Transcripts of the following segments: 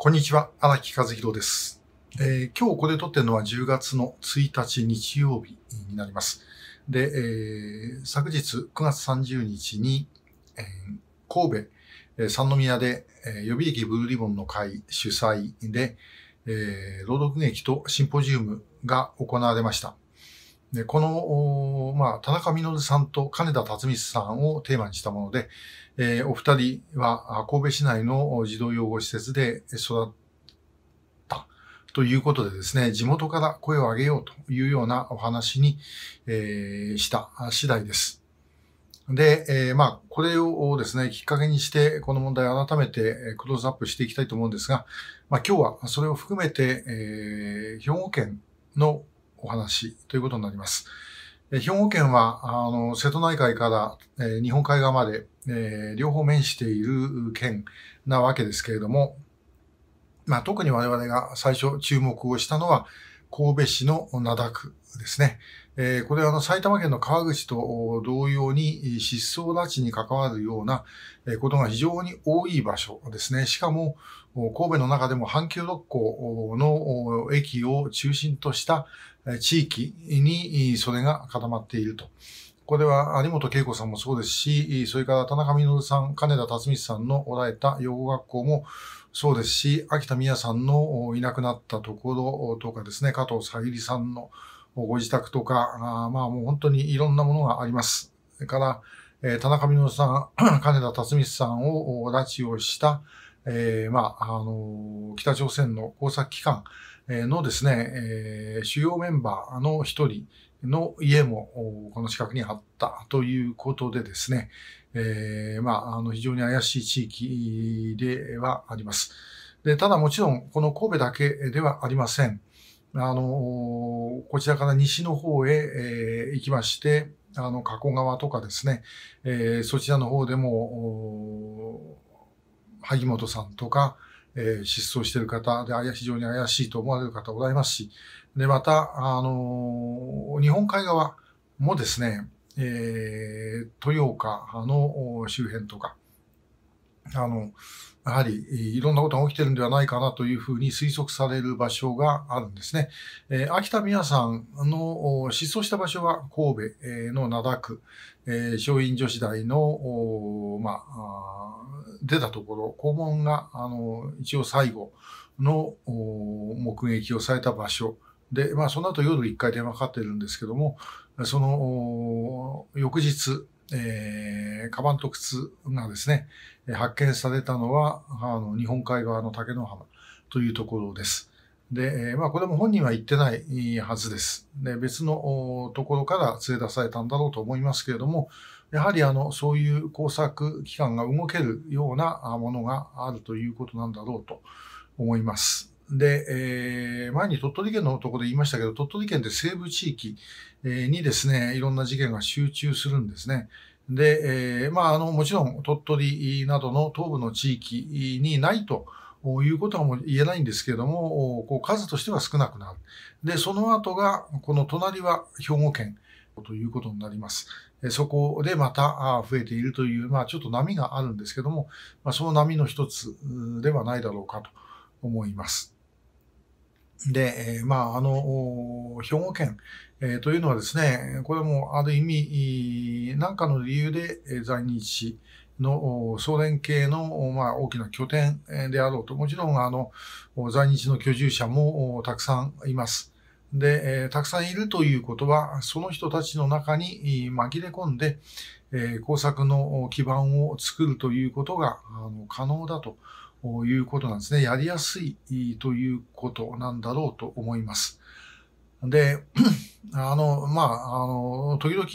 こんにちは、荒木和弘です、えー、今日これ撮ってるのは10月の1日日曜日になります。で、えー、昨日9月30日に、えー、神戸、えー、三宮で、えー、予備役ブルーリボンの会主催で、えー、朗読劇とシンポジウムが行われました。でこの、まあ、田中稔さんと金田辰光さんをテーマにしたもので、えー、お二人は神戸市内の児童養護施設で育ったということでですね、地元から声を上げようというようなお話に、えー、した次第です。で、えー、まあ、これをですね、きっかけにして、この問題を改めてクローズアップしていきたいと思うんですが、まあ、今日はそれを含めて、えー、兵庫県のお話ということになります。兵庫県は、あの、瀬戸内海から、えー、日本海側まで、えー、両方面している県なわけですけれども、まあ、特に我々が最初注目をしたのは、神戸市の灘区ですね。えこれはあの埼玉県の川口と同様に失踪拉致に関わるようなことが非常に多い場所ですね。しかも神戸の中でも阪急六甲の駅を中心とした地域にそれが固まっていると。これは有本恵子さんもそうですし、それから田中稔さん、金田辰光さんのおられた養護学校もそうですし、秋田美也さんのいなくなったところとかですね、加藤さゆりさんのご自宅とか、あまあもう本当にいろんなものがあります。それから、えー、田中美濃さん、金田辰巳さんを拉致をした、えー、まあ、あのー、北朝鮮の工作機関、のですね、え主要メンバーの一人の家もこの近くにあったということでですね、えまあ、あの非常に怪しい地域ではあります。でただもちろん、この神戸だけではありません。あの、こちらから西の方へ、え行きまして、あの、加古川とかですね、えそちらの方でも、萩本さんとか、えー、失踪している方で、非常に怪しいと思われる方ございますし、で、また、あの日本海側もですね、えー、豊岡の周辺とか、あの、やはりいろんなことが起きてるんではないかなというふうに推測される場所があるんですね。えー、秋田宮さんの失踪した場所は神戸の灘区、えー、松陰女子大の、まあ、出たところ、校門があの一応最後の目撃をされた場所で、まあ、その後夜1回電話かかってるんですけども、その翌日、えー、カバンと靴がですね、発見されたのは、あの、日本海側の竹の浜というところです。で、えまあ、これも本人は言ってないはずです。で、別のところから連れ出されたんだろうと思いますけれども、やはりあの、そういう工作機関が動けるようなものがあるということなんだろうと思います。で、えー、前に鳥取県のところで言いましたけど、鳥取県って西部地域にですね、いろんな事件が集中するんですね。で、えー、まあ、あの、もちろん鳥取などの東部の地域にないと、いうことはもう言えないんですけれども、こう数としては少なくなる。で、その後が、この隣は兵庫県ということになります。そこでまた増えているという、まあちょっと波があるんですけども、まあ、その波の一つではないだろうかと思います。で、まあ、あの、兵庫県、えー、というのはですね、これもある意味、何かの理由で在日の総連系の、まあ、大きな拠点であろうと、もちろんあの在日の居住者もたくさんいます。で、えー、たくさんいるということは、その人たちの中に紛れ込んで、えー、工作の基盤を作るということがあの可能だと。ということなんですね。やりやすいということなんだろうと思います。で、あの、まあ、あの、時々、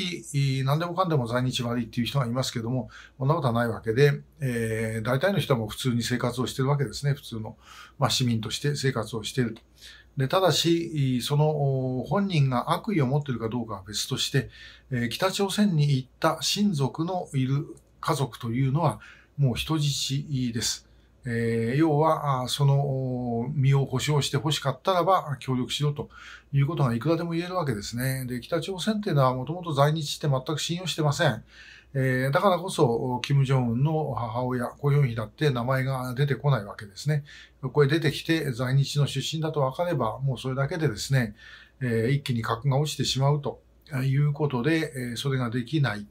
何でもかんでも在日悪いっていう人がいますけども、そんなことはないわけで、えー、大体の人はもう普通に生活をしてるわけですね。普通の、まあ、市民として生活をしていると。で、ただし、その本人が悪意を持っているかどうかは別として、えー、北朝鮮に行った親族のいる家族というのは、もう人質です。えー、要は、その身を保障して欲しかったらば協力しろということがいくらでも言えるわけですね。で、北朝鮮っていうのはもともと在日して全く信用してません。えー、だからこそ、キム・ジョンの母親、コ・ヨンヒだって名前が出てこないわけですね。これ出てきて在日の出身だと分かれば、もうそれだけでですね、えー、一気に格が落ちてしまうということで、えそれができない。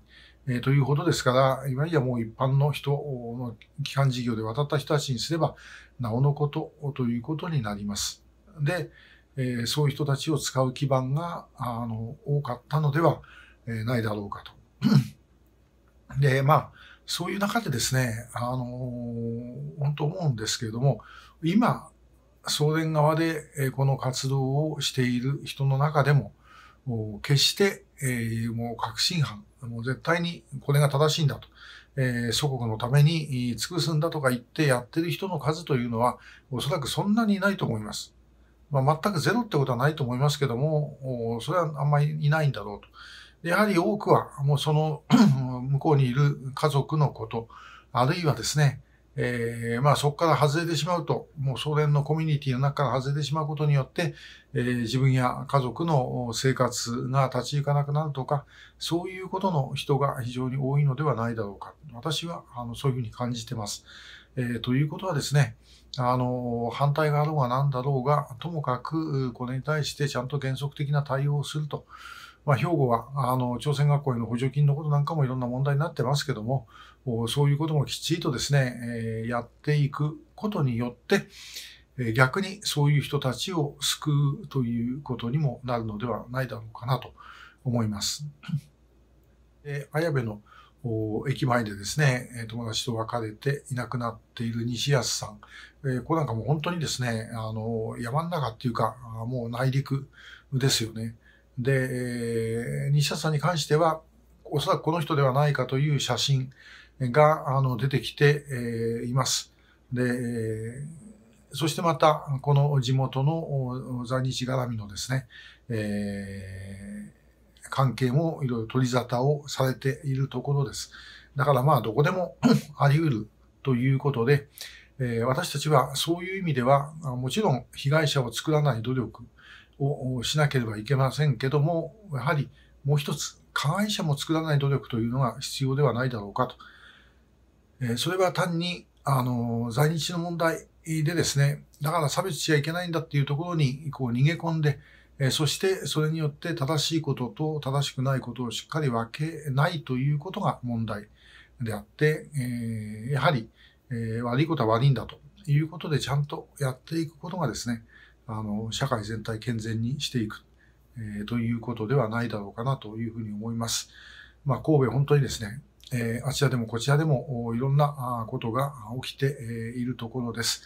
えー、ということですから、今やもう一般の人の基幹事業で渡った人たちにすれば、なおのことということになります。で、えー、そういう人たちを使う基盤があの多かったのではないだろうかと。で、まあ、そういう中でですね、あのー、本当思うんですけれども、今、送電側でこの活動をしている人の中でも、決してえー、もう確信犯、もう絶対にこれが正しいんだと、えー、祖国のために尽くすんだとか言ってやってる人の数というのは、おそらくそんなにいないと思います。まあ、全くゼロってことはないと思いますけども、それはあんまりいないんだろうと。やはり多くは、もうその 向こうにいる家族のこと、あるいはですね、えー、まあそこから外れてしまうと、もう総連のコミュニティの中から外れてしまうことによって、えー、自分や家族の生活が立ち行かなくなるとか、そういうことの人が非常に多いのではないだろうか。私はあのそういうふうに感じてます。えー、ということはですね、あの、反対があろうが何だろうが、ともかくこれに対してちゃんと原則的な対応をすると。まあ、兵庫はあの朝鮮学校への補助金のことなんかもいろんな問題になってますけどもそういうこともきちりとですね、えー、やっていくことによって逆にそういう人たちを救うということにもなるのではないだろうかなと思います。え ー、綾部の駅前でですね、友達と別れていなくなっている西安さん。えー、これなんかもう本当にですね、あの、山の中っていうか、もう内陸ですよね。で、西田さんに関しては、おそらくこの人ではないかという写真があの出てきて、えいます。で、そしてまた、この地元の在日絡みのですね、えー、関係もいろいろ取り沙汰をされているところです。だからまあ、どこでも あり得るということで、えー、私たちはそういう意味では、もちろん被害者を作らない努力、をしなければいけませんけども、やはりもう一つ、加害者も作らない努力というのが必要ではないだろうかと。えそれは単に、あの、在日の問題でですね、だから差別しちゃいけないんだっていうところにこう逃げ込んで、えそしてそれによって正しいことと正しくないことをしっかり分けないということが問題であって、えやはり、え悪いことは悪いんだということでちゃんとやっていくことがですね、あの社会全体健全にしていく、えー、ということではないだろうかなというふうに思います。まあ、神戸本当にですね、えー、あちらでもこちらでもいろんなことが起きているところです。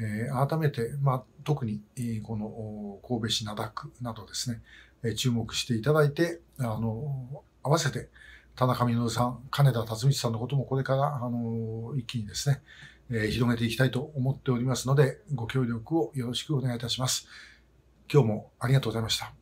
え改めて、まあ、特にこの神戸市灘区などですね、え注目していただいて、あの、合わせて、田中稔さん、金田辰道さんのこともこれから、あの、一気にですね、え広げていきたいと思っておりますので、ご協力をよろしくお願いいたします。今日もありがとうございました。